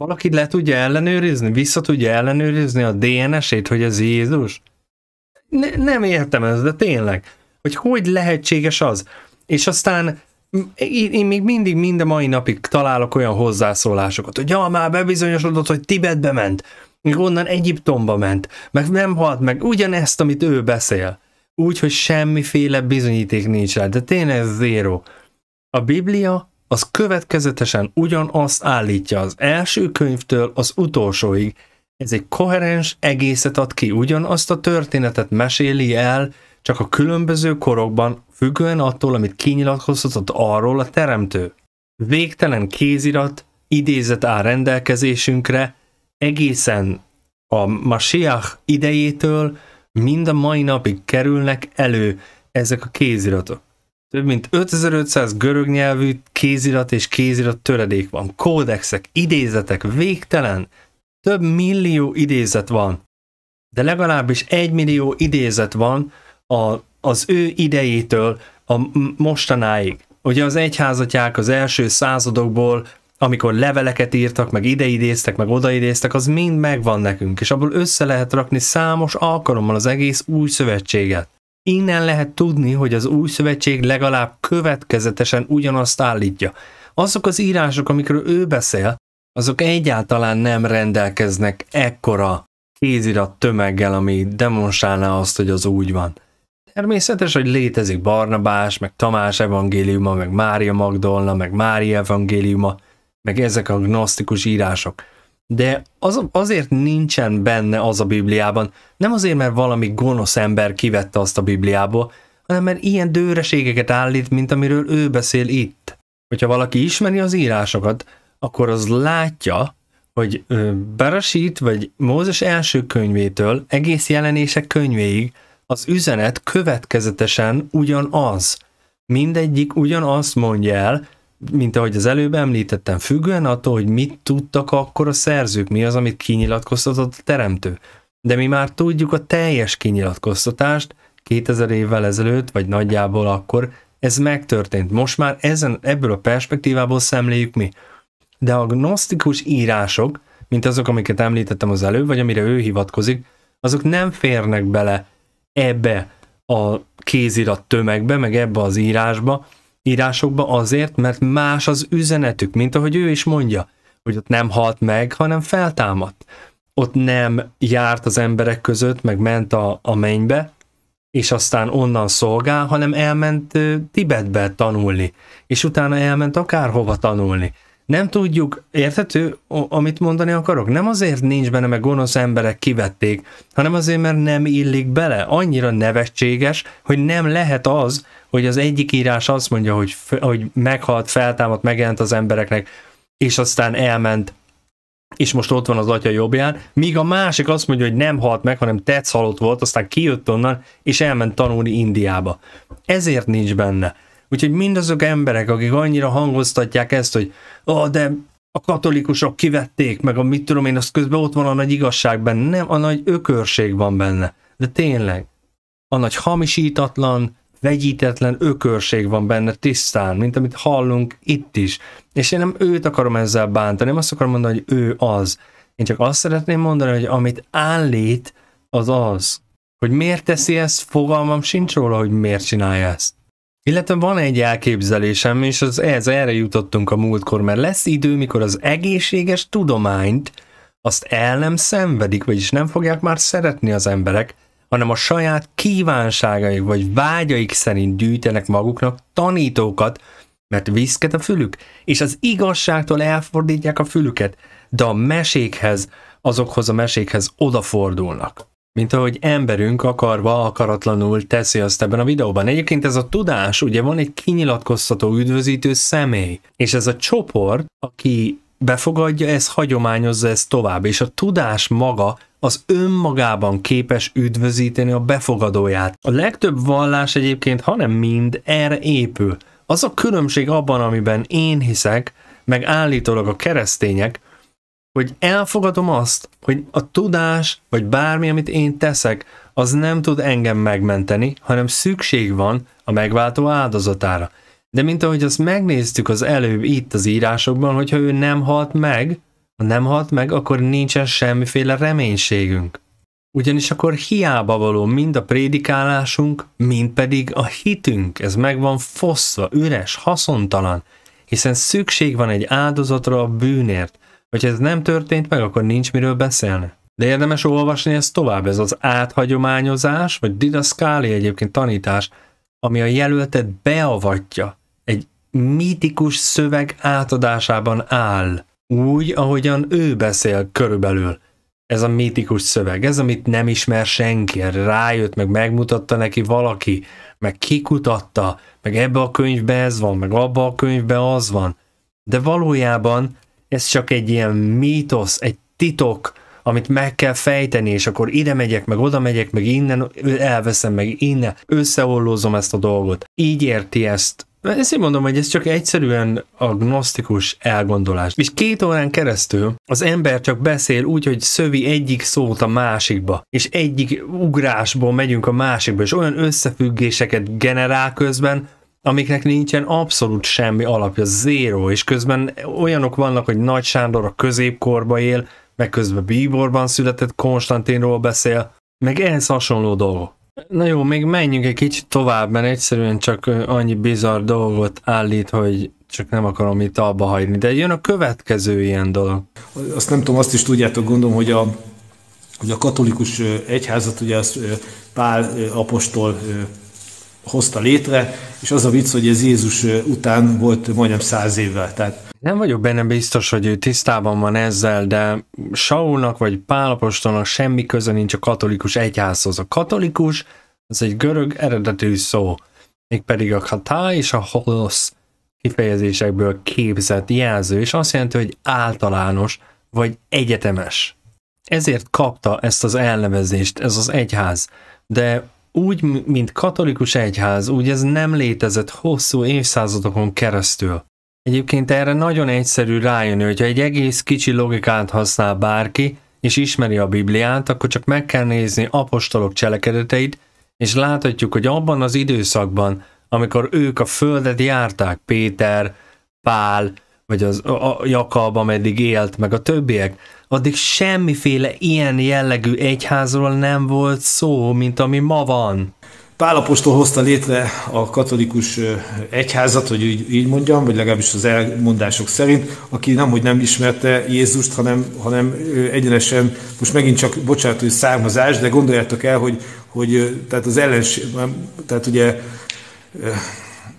Valaki le tudja ellenőrizni? Vissza tudja ellenőrizni a DNS-ét, hogy ez Jézus? Ne, nem értem ezt, de tényleg. Hogy hogy lehetséges az? És aztán én, én még mindig mind a mai napig találok olyan hozzászólásokat, hogy ja, már bebizonyosodott, hogy Tibetbe ment, meg onnan Egyiptomba ment, meg nem halt meg, ugyanezt, amit ő beszél. Úgy, hogy semmiféle bizonyíték nincs rá, de tényleg ez zéro. A Biblia az következetesen ugyanazt állítja az első könyvtől az utolsóig. Ez egy koherens egészet ad ki, ugyanazt a történetet meséli el, csak a különböző korokban, függően attól, amit kinyilatkozhatott arról a teremtő. Végtelen kézirat, idézet áll rendelkezésünkre, egészen a Masiach idejétől mind a mai napig kerülnek elő ezek a kéziratok. Több mint 5500 görög nyelvű kézirat és kézirat töredék van. Kódexek, idézetek, végtelen. Több millió idézet van. De legalábbis egy millió idézet van a, az ő idejétől a mostanáig. Ugye az egyházatják az első századokból, amikor leveleket írtak, meg ideidéztek, meg odaidéztek, az mind megvan nekünk, és abból össze lehet rakni számos alkalommal az egész új szövetséget. Innen lehet tudni, hogy az új szövetség legalább következetesen ugyanazt állítja. Azok az írások, amikről ő beszél, azok egyáltalán nem rendelkeznek ekkora kézirat tömeggel, ami demonstrálná azt, hogy az úgy van. Természetes, hogy létezik Barnabás, meg Tamás evangéliuma, meg Mária Magdolna, meg Mária evangéliuma, meg ezek a gnosztikus írások de az, azért nincsen benne az a Bibliában, nem azért, mert valami gonosz ember kivette azt a Bibliából, hanem mert ilyen dőreségeket állít, mint amiről ő beszél itt. Hogyha valaki ismeri az írásokat, akkor az látja, hogy Berasít vagy Mózes első könyvétől egész jelenések könyvéig az üzenet következetesen ugyanaz. Mindegyik ugyanazt mondja el, mint ahogy az előbb említettem, függően attól, hogy mit tudtak akkor a szerzők, mi az, amit kinyilatkoztatott a teremtő. De mi már tudjuk a teljes kinyilatkoztatást, 2000 évvel ezelőtt, vagy nagyjából akkor, ez megtörtént. Most már ezen, ebből a perspektívából szemléljük mi. De a gnosztikus írások, mint azok, amiket említettem az előbb, vagy amire ő hivatkozik, azok nem férnek bele ebbe a kézirat tömegbe, meg ebbe az írásba, írásokba azért, mert más az üzenetük, mint ahogy ő is mondja, hogy ott nem halt meg, hanem feltámadt. Ott nem járt az emberek között, meg ment a, a mennybe, és aztán onnan szolgál, hanem elment Tibetbe tanulni, és utána elment akárhova tanulni. Nem tudjuk, érthető, amit mondani akarok? Nem azért nincs benne, mert gonosz emberek kivették, hanem azért, mert nem illik bele. Annyira nevetséges, hogy nem lehet az, hogy az egyik írás azt mondja, hogy, hogy meghalt, feltámadt, megjelent az embereknek, és aztán elment, és most ott van az atya jobbján, míg a másik azt mondja, hogy nem halt meg, hanem tetsz halott volt, aztán kijött onnan, és elment tanulni Indiába. Ezért nincs benne. Úgyhogy mindazok emberek, akik annyira hangoztatják ezt, hogy oh, de a katolikusok kivették, meg a mit tudom én, azt közben ott van a nagy igazság benne. Nem, a nagy ökörség van benne. De tényleg. A nagy hamisítatlan, vegyítetlen ökörség van benne tisztán, mint amit hallunk itt is. És én nem őt akarom ezzel bántani, nem azt akarom mondani, hogy ő az. Én csak azt szeretném mondani, hogy amit állít, az az. Hogy miért teszi ezt, fogalmam sincs róla, hogy miért csinálja ezt. Illetve van egy elképzelésem, és az, ez erre jutottunk a múltkor, mert lesz idő, mikor az egészséges tudományt azt el nem szenvedik, vagyis nem fogják már szeretni az emberek, hanem a saját kívánságaik vagy vágyaik szerint gyűjtenek maguknak tanítókat, mert viszket a fülük, és az igazságtól elfordítják a fülüket, de a mesékhez, azokhoz a mesékhez odafordulnak. Mint ahogy emberünk akarva, akaratlanul teszi azt ebben a videóban. Egyébként ez a tudás, ugye van egy kinyilatkoztató, üdvözítő személy, és ez a csoport, aki befogadja, ez hagyományozza ezt tovább, és a tudás maga az önmagában képes üdvözíteni a befogadóját. A legtöbb vallás egyébként, hanem mind erre épül. Az a különbség abban, amiben én hiszek, meg állítólag a keresztények, hogy elfogadom azt, hogy a tudás, vagy bármi, amit én teszek, az nem tud engem megmenteni, hanem szükség van a megváltó áldozatára. De mint ahogy azt megnéztük az előbb itt az írásokban, hogyha ő nem halt meg, ha nem halt meg, akkor nincsen semmiféle reménységünk. Ugyanis akkor hiába való mind a prédikálásunk, mind pedig a hitünk, ez meg van foszva, üres, haszontalan, hiszen szükség van egy áldozatra a bűnért. Hogyha ez nem történt meg, akkor nincs miről beszélni. De érdemes olvasni ezt tovább, ez az áthagyományozás, vagy didaszkáli egyébként tanítás, ami a jelöltet beavatja, egy mítikus szöveg átadásában áll úgy, ahogyan ő beszél körülbelül. Ez a mítikus szöveg, ez amit nem ismer senki, rájött, meg megmutatta neki valaki, meg kikutatta, meg ebbe a könyvbe ez van, meg abba a könyvbe az van. De valójában ez csak egy ilyen mítosz, egy titok, amit meg kell fejteni, és akkor ide megyek, meg oda megyek, meg innen elveszem, meg innen összeollózom ezt a dolgot. Így érti ezt ezt én mondom, hogy ez csak egyszerűen agnosztikus elgondolás. És két órán keresztül az ember csak beszél úgy, hogy szövi egyik szót a másikba, és egyik ugrásból megyünk a másikba, és olyan összefüggéseket generál közben, amiknek nincsen abszolút semmi alapja, zéro, és közben olyanok vannak, hogy Nagy Sándor a középkorba él, meg közben Bíborban született Konstantinról beszél, meg ehhez hasonló dolgok. Na jó, még menjünk egy kicsit tovább, mert egyszerűen csak annyi bizarr dolgot állít, hogy csak nem akarom itt abba hagyni. De jön a következő ilyen dolog. Azt nem tudom, azt is tudjátok, gondolom, hogy a, hogy a katolikus egyházat, ugye az Pál apostol hozta létre, és az a vicc, hogy ez Jézus után volt majdnem száz évvel. Tehát nem vagyok benne biztos, hogy ő tisztában van ezzel, de Saulnak vagy Pálapostolnak semmi köze nincs a katolikus egyházhoz. A katolikus az egy görög eredetű szó, mégpedig a katá és a holosz kifejezésekből képzett jelző, és azt jelenti, hogy általános vagy egyetemes. Ezért kapta ezt az elnevezést ez az egyház, de úgy, mint katolikus egyház, úgy ez nem létezett hosszú évszázadokon keresztül. Egyébként erre nagyon egyszerű rájönni, hogyha egy egész kicsi logikát használ bárki, és ismeri a Bibliát, akkor csak meg kell nézni apostolok cselekedeteit, és láthatjuk, hogy abban az időszakban, amikor ők a földet járták, Péter, Pál, vagy az a, Jakab, ameddig élt, meg a többiek, addig semmiféle ilyen jellegű egyházról nem volt szó, mint ami ma van. Pálapostól hozta létre a katolikus egyházat, hogy így, így mondjam, vagy legalábbis az elmondások szerint, aki nem, hogy nem ismerte Jézust, hanem, hanem egyenesen, most megint csak, bocsánat, hogy származás, de gondoljátok el, hogy, hogy tehát az ellenség, tehát ugye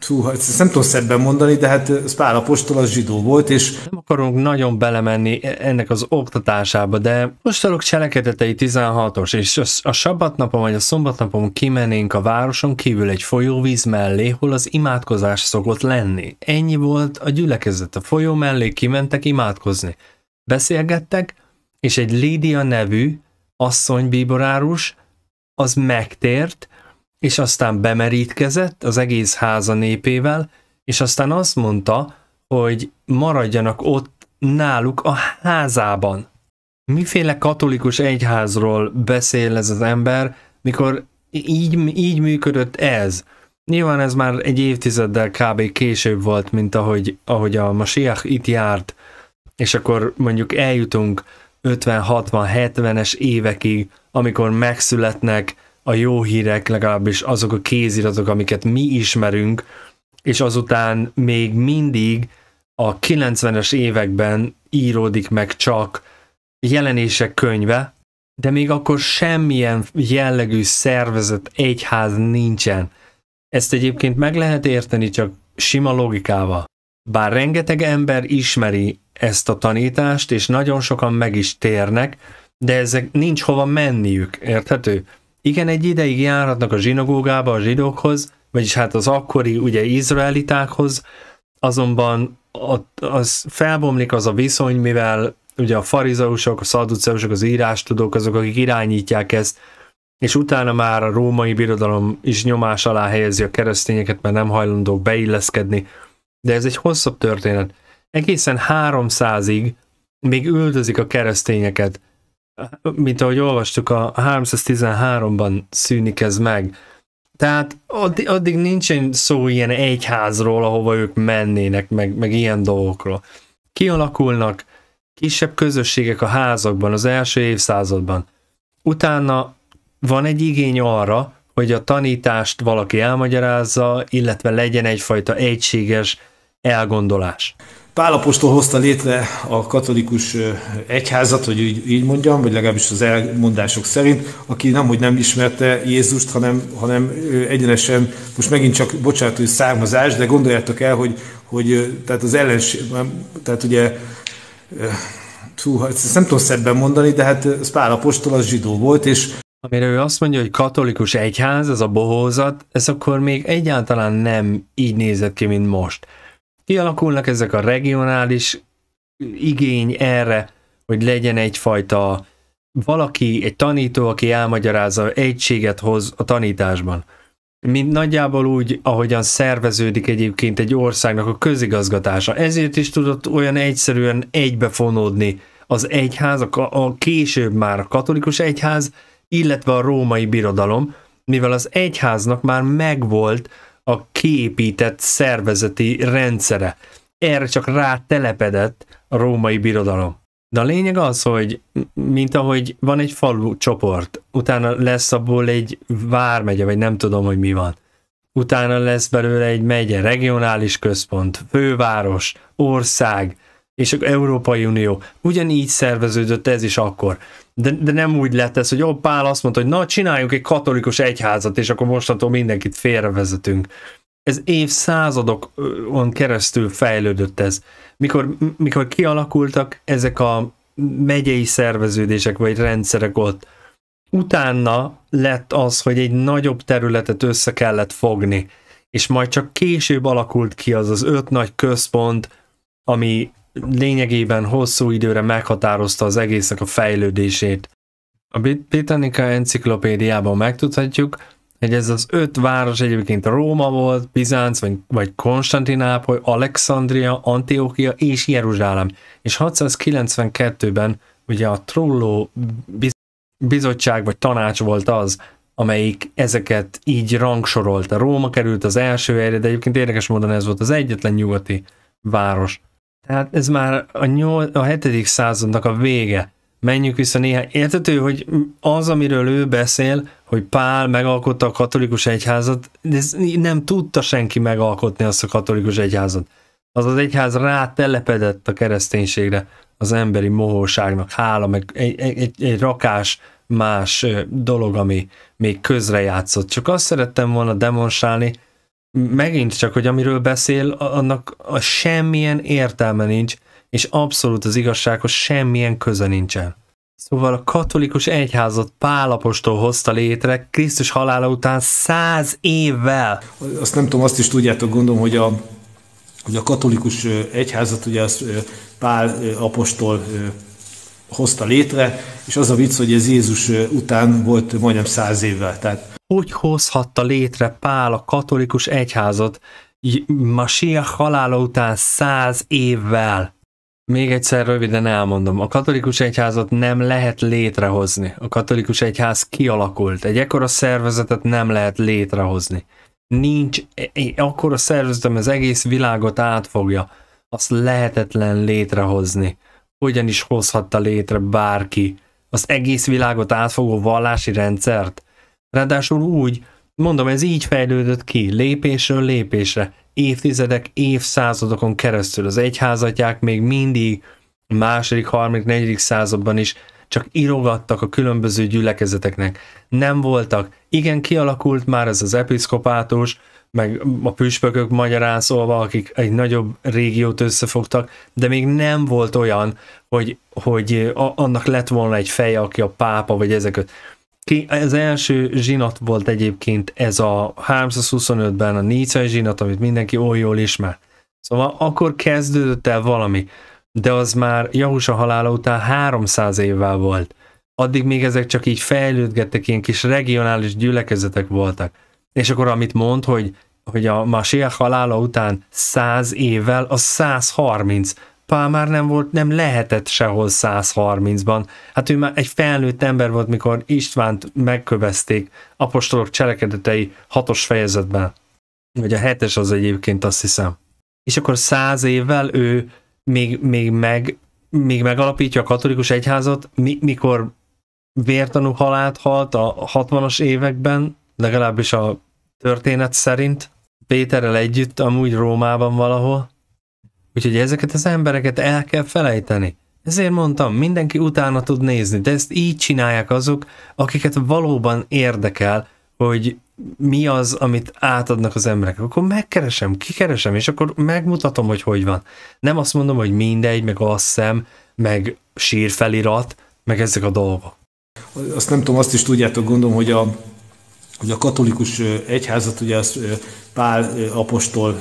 Fú, hát ezt nem tudom szebben mondani, de hát eh, Spál apostol az zsidó volt, és... Nem akarunk nagyon belemenni e- ennek az oktatásába, de most apostolok cselekedetei 16-os, és a sabbatnapon vagy a szombatnapon kimennénk a városon kívül egy folyóvíz mellé, hol az imádkozás szokott lenni. Ennyi volt a gyülekezet, a folyó mellé kimentek imádkozni. Beszélgettek, és egy Lídia nevű asszony bíborárus, az megtért, és aztán bemerítkezett az egész háza népével, és aztán azt mondta, hogy maradjanak ott náluk a házában. Miféle katolikus egyházról beszél ez az ember, mikor így, így működött ez? Nyilván ez már egy évtizeddel kb. később volt, mint ahogy, ahogy a Masiach itt járt, és akkor mondjuk eljutunk 50-60-70-es évekig, amikor megszületnek a jó hírek, legalábbis azok a kéziratok, amiket mi ismerünk, és azután még mindig a 90-es években íródik meg csak jelenések könyve, de még akkor semmilyen jellegű szervezet egyház nincsen. Ezt egyébként meg lehet érteni csak sima logikával. Bár rengeteg ember ismeri ezt a tanítást, és nagyon sokan meg is térnek, de ezek nincs hova menniük, érthető? Igen, egy ideig járhatnak a zsinagógába a zsidókhoz, vagyis hát az akkori ugye izraelitákhoz, azonban az felbomlik az a viszony, mivel ugye a farizausok, a szaduceusok, az írástudók azok, akik irányítják ezt, és utána már a római birodalom is nyomás alá helyezi a keresztényeket, mert nem hajlandók beilleszkedni. De ez egy hosszabb történet. Egészen 300-ig még üldözik a keresztényeket, mint ahogy olvastuk, a 313-ban szűnik ez meg. Tehát addig, addig nincsen szó ilyen egyházról, ahova ők mennének, meg, meg ilyen dolgokról. Kialakulnak kisebb közösségek a házakban az első évszázadban. Utána van egy igény arra, hogy a tanítást valaki elmagyarázza, illetve legyen egyfajta egységes elgondolás. Pálapostól hozta létre a katolikus egyházat, hogy így, így mondjam, vagy legalábbis az elmondások szerint, aki nem, hogy nem ismerte Jézust, hanem, hanem egyenesen, most megint csak, bocsánat, hogy származás, de gondoljátok el, hogy, hogy tehát az ellenség, tehát ugye Fú, hát ezt nem tudom szebben mondani, de hát ez Pál az zsidó volt, és Amire ő azt mondja, hogy katolikus egyház, ez a bohózat, ez akkor még egyáltalán nem így nézett ki, mint most kialakulnak ezek a regionális igény erre, hogy legyen egyfajta valaki, egy tanító, aki elmagyarázza, egységet hoz a tanításban. Mint nagyjából úgy, ahogyan szerveződik egyébként egy országnak a közigazgatása. Ezért is tudott olyan egyszerűen egybefonódni az egyház, a, a később már a katolikus egyház, illetve a római birodalom, mivel az egyháznak már megvolt a képített szervezeti rendszere. Erre csak telepedett a római birodalom. De a lényeg az, hogy mint ahogy van egy falu csoport, utána lesz abból egy vármegye, vagy nem tudom, hogy mi van. Utána lesz belőle egy megye, regionális központ, főváros, ország, és az Európai Unió. Ugyanígy szerveződött ez is akkor de, de nem úgy lett ez, hogy ó, Pál azt mondta, hogy na, csináljunk egy katolikus egyházat, és akkor mostantól mindenkit félrevezetünk. Ez évszázadokon keresztül fejlődött ez. Mikor, mikor kialakultak ezek a megyei szerveződések vagy rendszerek ott, utána lett az, hogy egy nagyobb területet össze kellett fogni, és majd csak később alakult ki az az öt nagy központ, ami lényegében hosszú időre meghatározta az egésznek a fejlődését. A Britannica enciklopédiában megtudhatjuk, hogy ez az öt város egyébként Róma volt, Bizánc vagy, vagy Konstantinápoly, Alexandria, Antiochia és Jeruzsálem. És 692-ben ugye a Trulló bizottság vagy tanács volt az, amelyik ezeket így rangsorolta. Róma került az első helyre, de egyébként érdekes módon ez volt az egyetlen nyugati város, tehát ez már a, nyol, a hetedik századnak a vége. Menjünk vissza néhány. Értető, hogy az, amiről ő beszél, hogy Pál megalkotta a katolikus egyházat, de ez nem tudta senki megalkotni azt a katolikus egyházat. Az az egyház rátelepedett a kereszténységre, az emberi mohóságnak, hála, meg egy, egy, egy rakás más dolog, ami még közrejátszott. Csak azt szerettem volna demonstrálni, megint csak, hogy amiről beszél, annak a semmilyen értelme nincs, és abszolút az igazsághoz semmilyen köze nincsen. Szóval a katolikus egyházat Pálapostól hozta létre Krisztus halála után száz évvel. Azt nem tudom, azt is tudjátok, gondolom, hogy a, hogy a katolikus egyházat ugye az Pál apostol hozta létre, és az a vicc, hogy ez Jézus után volt majdnem száz évvel. Tehát hogy hozhatta létre Pál a katolikus egyházat Masia halála után száz évvel. Még egyszer röviden elmondom, a katolikus egyházat nem lehet létrehozni. A katolikus egyház kialakult. Egy ekkora szervezetet nem lehet létrehozni. Nincs, e, e, a szervezetem az egész világot átfogja. Azt lehetetlen létrehozni. Hogyan is hozhatta létre bárki az egész világot átfogó vallási rendszert? Ráadásul úgy, mondom, ez így fejlődött ki, lépésről lépésre, évtizedek, évszázadokon keresztül az egyházatják még mindig második, harmadik, negyedik században is csak írogattak a különböző gyülekezeteknek. Nem voltak. Igen, kialakult már ez az episzkopátus, meg a püspökök magyarán szólva, akik egy nagyobb régiót összefogtak, de még nem volt olyan, hogy, hogy annak lett volna egy feje, aki a pápa, vagy ezeket az első zsinat volt egyébként ez a 325-ben a Nícai zsinat, amit mindenki oly jól ismer. Szóval akkor kezdődött el valami, de az már Jahusa halála után 300 évvel volt. Addig még ezek csak így fejlődgettek, ilyen kis regionális gyülekezetek voltak. És akkor amit mond, hogy hogy a Masiach halála után 100 évvel, az 130. Pál már nem volt, nem lehetett sehol 130-ban. Hát ő már egy felnőtt ember volt, mikor Istvánt megkövezték apostolok cselekedetei hatos fejezetben. Vagy a hetes az egyébként azt hiszem. És akkor száz évvel ő még, még, meg, még megalapítja a katolikus egyházat, mi, mikor vértanú halált halt a 60-as években, legalábbis a történet szerint, Péterrel együtt, amúgy Rómában valahol, Úgyhogy ezeket az embereket el kell felejteni. Ezért mondtam, mindenki utána tud nézni, de ezt így csinálják azok, akiket valóban érdekel, hogy mi az, amit átadnak az emberek, akkor megkeresem, kikeresem, és akkor megmutatom, hogy hogy van. Nem azt mondom, hogy mindegy, meg szem, meg sírfelirat, meg ezek a dolgok. Azt nem tudom, azt is tudjátok, gondolom, hogy a, hogy a katolikus egyházat, ugye az Pál apostol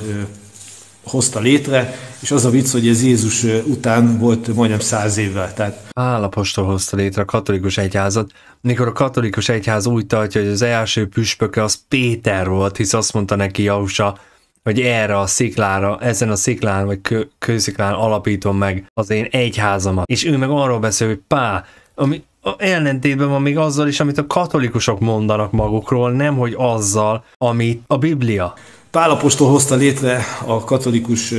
hozta létre, és az a vicc, hogy ez Jézus után volt majdnem száz évvel. Tehát... Állapostól hozta létre a katolikus egyházat, mikor a katolikus egyház úgy tartja, hogy az első püspöke az Péter volt, hisz azt mondta neki Jausa, hogy erre a sziklára, ezen a sziklán vagy kő, kősziklán alapítom meg az én egyházamat. És ő meg arról beszél, hogy pá, ami ellentétben van még azzal is, amit a katolikusok mondanak magukról, nem hogy azzal, amit a Biblia. Pálapostól hozta létre a katolikus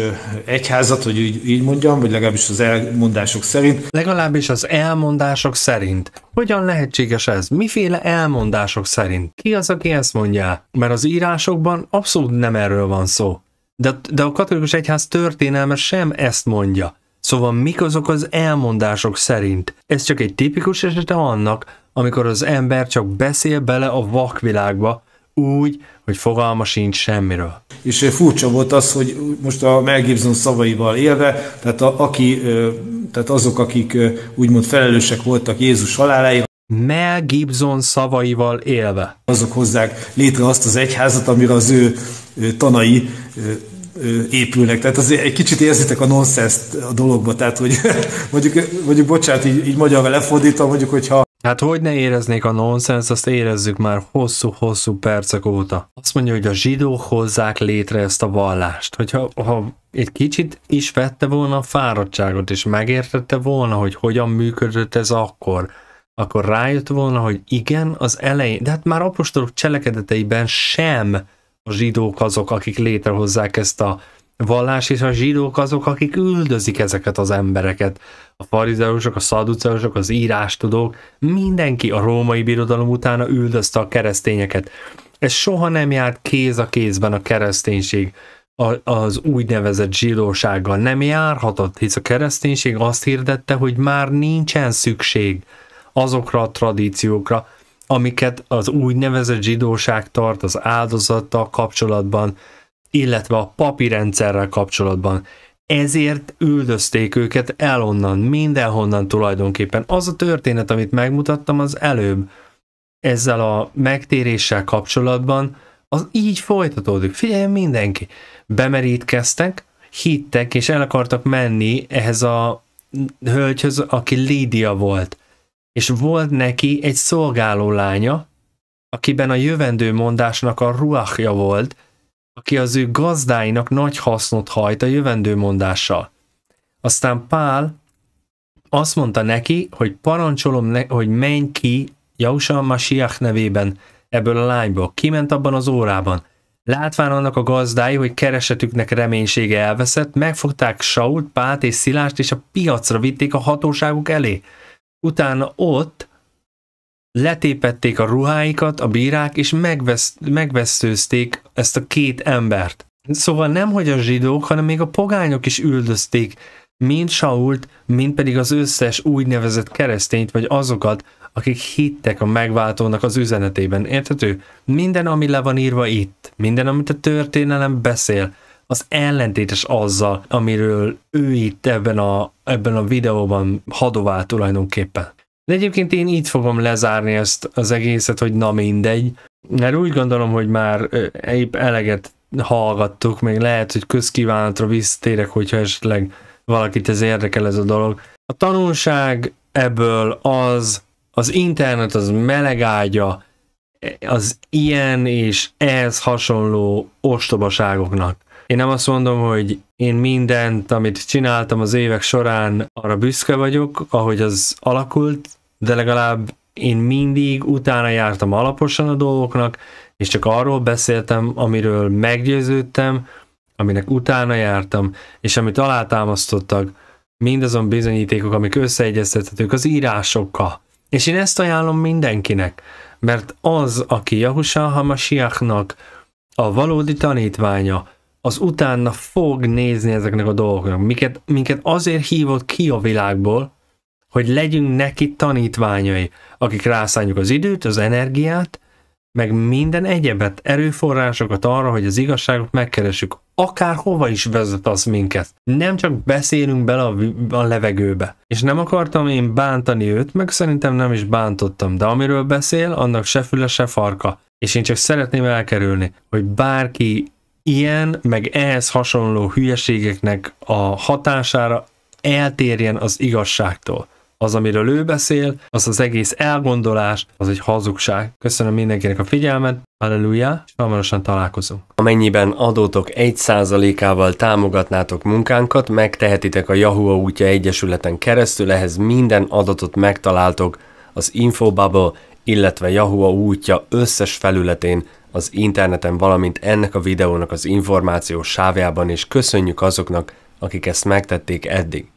egyházat, hogy így, így mondjam, vagy legalábbis az elmondások szerint. Legalábbis az elmondások szerint. Hogyan lehetséges ez? Miféle elmondások szerint? Ki az, aki ezt mondja? Mert az írásokban abszolút nem erről van szó. De, de a katolikus egyház történelme sem ezt mondja. Szóval mik azok az elmondások szerint? Ez csak egy tipikus esete annak, amikor az ember csak beszél bele a vakvilágba, úgy, hogy fogalma sincs semmiről. És eh, furcsa volt az, hogy most a Mel Gibson szavaival élve, tehát, a, aki, eh, tehát azok, akik eh, úgymond felelősek voltak Jézus haláláért, Mel Gibson szavaival élve. Azok hozzák létre azt az egyházat, amire az ő tanai épülnek. Tehát azért egy kicsit érzitek a nonsense a dologba, tehát hogy [LAUGHS] mondjuk, mondjuk bocsánat, így, így magyarra lefordítom, mondjuk, hogyha Hát hogy ne éreznék a nonsens, azt érezzük már hosszú-hosszú percek óta. Azt mondja, hogy a zsidók hozzák létre ezt a vallást. Hogyha ha egy kicsit is vette volna a fáradtságot, és megértette volna, hogy hogyan működött ez akkor, akkor rájött volna, hogy igen, az elején, de hát már apostolok cselekedeteiben sem a zsidók azok, akik létrehozzák ezt a vallás és a zsidók azok, akik üldözik ezeket az embereket. A farizeusok, a szaduceusok, az írástudók, mindenki a római birodalom utána üldözte a keresztényeket. Ez soha nem járt kéz a kézben a kereszténység az úgynevezett zsidósággal. Nem járhatott, hisz a kereszténység azt hirdette, hogy már nincsen szükség azokra a tradíciókra, amiket az úgynevezett zsidóság tart az áldozattal kapcsolatban, illetve a papi rendszerrel kapcsolatban. Ezért üldözték őket onnan, mindenhonnan tulajdonképpen. Az a történet, amit megmutattam az előbb, ezzel a megtéréssel kapcsolatban, az így folytatódik. Figyelj mindenki! Bemerítkeztek, hittek, és el akartak menni ehhez a hölgyhöz, aki Lídia volt. És volt neki egy szolgáló lánya, akiben a jövendő mondásnak a ruachja volt, aki az ő gazdáinak nagy hasznot hajt a jövendő mondással. Aztán Pál azt mondta neki, hogy parancsolom, ne, hogy menj ki Jausa Masiach nevében ebből a lányból. Kiment abban az órában. Látván annak a gazdái, hogy keresetüknek reménysége elveszett, megfogták Sault, Pát és Szilást, és a piacra vitték a hatóságuk elé. Utána ott letépették a ruháikat a bírák, és megvesz, megvesztőzték ezt a két embert. Szóval nem hogy a zsidók, hanem még a pogányok is üldözték, mind Sault, mind pedig az összes úgynevezett keresztényt, vagy azokat, akik hittek a megváltónak az üzenetében. Érthető? Minden, ami le van írva itt, minden, amit a történelem beszél, az ellentétes azzal, amiről ő itt ebben a, ebben a videóban hadovál tulajdonképpen. De egyébként én így fogom lezárni ezt az egészet, hogy na mindegy. Mert úgy gondolom, hogy már épp eleget hallgattuk, még lehet, hogy közkívánatra visszatérek, hogyha esetleg valakit ez érdekel ez a dolog. A tanulság ebből az, az internet az melegágya e, az ilyen és ehhez hasonló ostobaságoknak. Én nem azt mondom, hogy én mindent, amit csináltam az évek során, arra büszke vagyok, ahogy az alakult, de legalább én mindig utána jártam alaposan a dolgoknak, és csak arról beszéltem, amiről meggyőződtem, aminek utána jártam, és amit alátámasztottak, mindazon bizonyítékok, amik összeegyeztethetők az írásokkal. És én ezt ajánlom mindenkinek, mert az, aki Jahusa Hamasiaknak a valódi tanítványa, az utána fog nézni ezeknek a dolgoknak, minket, minket azért hívott ki a világból, hogy legyünk neki tanítványai, akik rászánjuk az időt, az energiát, meg minden egyebet, erőforrásokat arra, hogy az igazságot megkeressük. Akárhova is vezet az minket. Nem csak beszélünk bele a, a levegőbe. És nem akartam én bántani őt, meg szerintem nem is bántottam, de amiről beszél, annak se füle, se farka. És én csak szeretném elkerülni, hogy bárki ilyen, meg ehhez hasonló hülyeségeknek a hatására eltérjen az igazságtól az, amiről ő beszél, az az egész elgondolás, az egy hazugság. Köszönöm mindenkinek a figyelmet, Halleluja, és hamarosan találkozunk. Amennyiben adótok 1%-ával támogatnátok munkánkat, megtehetitek a Yahoo útja egyesületen keresztül, ehhez minden adatot megtaláltok az Infobubble, illetve Yahoo útja összes felületén, az interneten, valamint ennek a videónak az információs sávjában, és köszönjük azoknak, akik ezt megtették eddig.